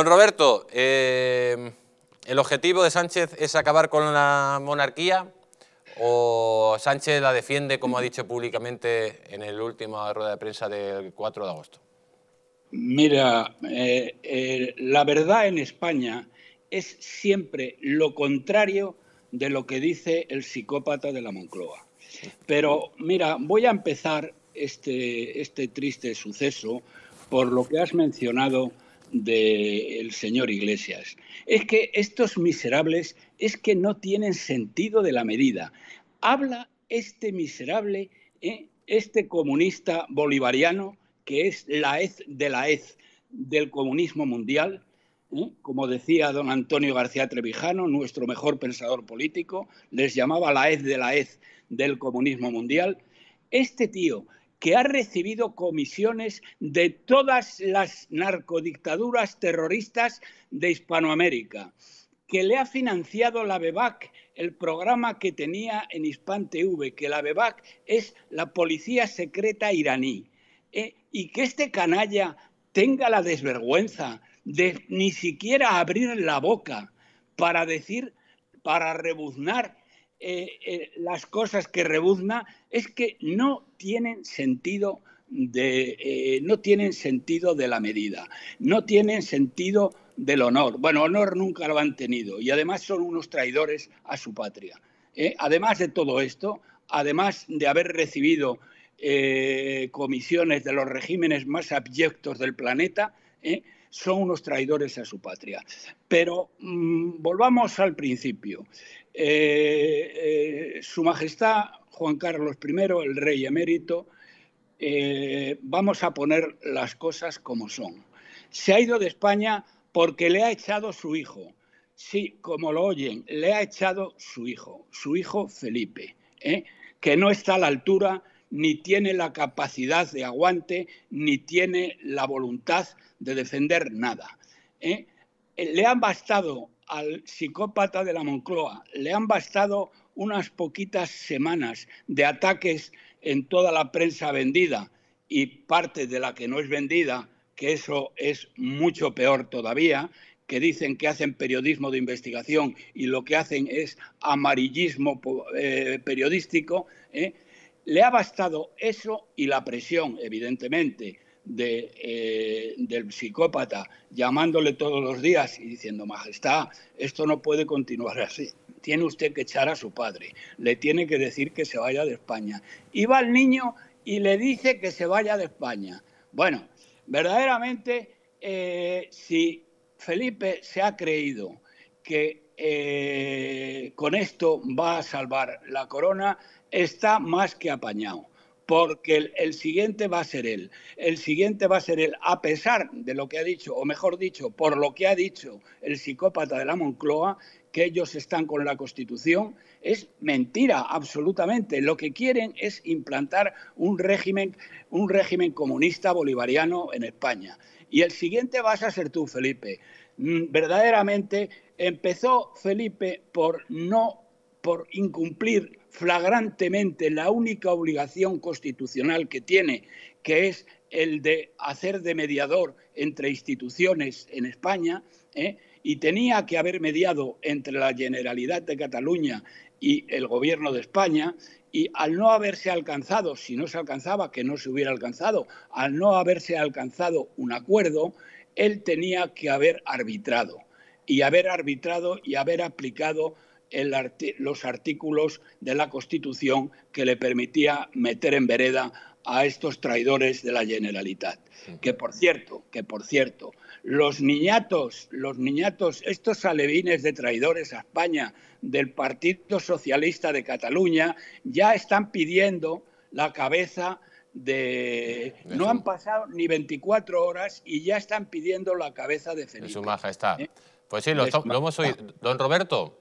Don Roberto, eh, ¿el objetivo de Sánchez es acabar con la monarquía o Sánchez la defiende, como ha dicho públicamente en la última rueda de prensa del 4 de agosto? Mira, eh, eh, la verdad en España es siempre lo contrario de lo que dice el psicópata de la Moncloa. Pero mira, voy a empezar este, este triste suceso por lo que has mencionado del el señor Iglesias. Es que estos miserables es que no tienen sentido de la medida. Habla este miserable, ¿eh? este comunista bolivariano que es la hez de la hez del comunismo mundial, ¿eh? como decía don Antonio García Trevijano, nuestro mejor pensador político, les llamaba la hez de la hez del comunismo mundial. Este tío que ha recibido comisiones de todas las narcodictaduras terroristas de Hispanoamérica, que le ha financiado la BEBAC, el programa que tenía en Hispan TV, que la BEBAC es la policía secreta iraní, eh, y que este canalla tenga la desvergüenza de ni siquiera abrir la boca para decir, para rebuznar eh, eh, las cosas que rebuzna es que no tienen sentido de, eh, no tienen sentido de la medida, no tienen sentido del honor. Bueno, honor nunca lo han tenido y además son unos traidores a su patria. Además de todo esto, además de haber recibido comisiones de los regímenes más abyectos del planeta, son unos traidores a su patria. Pero mm, volvamos al principio. Eh, eh, su Majestad Juan Carlos I, el rey emérito, eh, vamos a poner las cosas como son. Se ha ido de España porque le ha echado su hijo. Sí, como lo oyen, le ha echado su hijo, su hijo Felipe, que no está a la altura ni tiene la capacidad de aguante, ni tiene la voluntad de defender nada. Le han bastado al psicópata de la Moncloa. Le han bastado unas poquitas semanas de ataques en toda la prensa vendida y parte de la que no es vendida, que eso es mucho peor todavía, que dicen que hacen periodismo de investigación y lo que hacen es amarillismo eh, periodístico, ¿eh? le ha bastado eso y la presión, evidentemente, de, eh, del psicópata, llamándole todos los días y diciendo, Majestad, esto no puede continuar así. Tiene usted que echar a su padre, le tiene que decir que se vaya de España. Y va el niño y le dice que se vaya de España. Bueno, verdaderamente, eh, si Felipe se ha creído que eh, con esto va a salvar la corona, está más que apañado porque el, siguiente va a ser él. El siguiente va a ser él, a pesar de lo que ha dicho, o mejor dicho, por lo que ha dicho el psicópata de la Moncloa, que ellos están con la Constitución, es mentira, absolutamente. Lo que quieren es implantar un régimen, un régimen comunista bolivariano en España. Y el siguiente vas a ser tú, Felipe. Mm, verdaderamente empezó Felipe por no por incumplir flagrantemente la única obligación constitucional que tiene, que es el de hacer de mediador entre instituciones en España, ¿eh? y tenía que haber mediado entre la Generalidad de Cataluña y el Gobierno de España, y al no haberse alcanzado, si no se alcanzaba, que no se hubiera alcanzado, al no haberse alcanzado un acuerdo, él tenía que haber arbitrado, y haber arbitrado y haber aplicado el los artículos de la Constitución que le permitía meter en vereda a estos traidores de la Generalitat. Que por cierto, que por cierto, los niñatos, los niñatos, estos alevines de traidores a España del Partido Socialista de Cataluña ya están pidiendo la cabeza de... No han pasado ni 24 horas y ya están pidiendo la cabeza de Felipe. su majestad. ¿Eh? Pues sí, lo hemos oído. Don Roberto,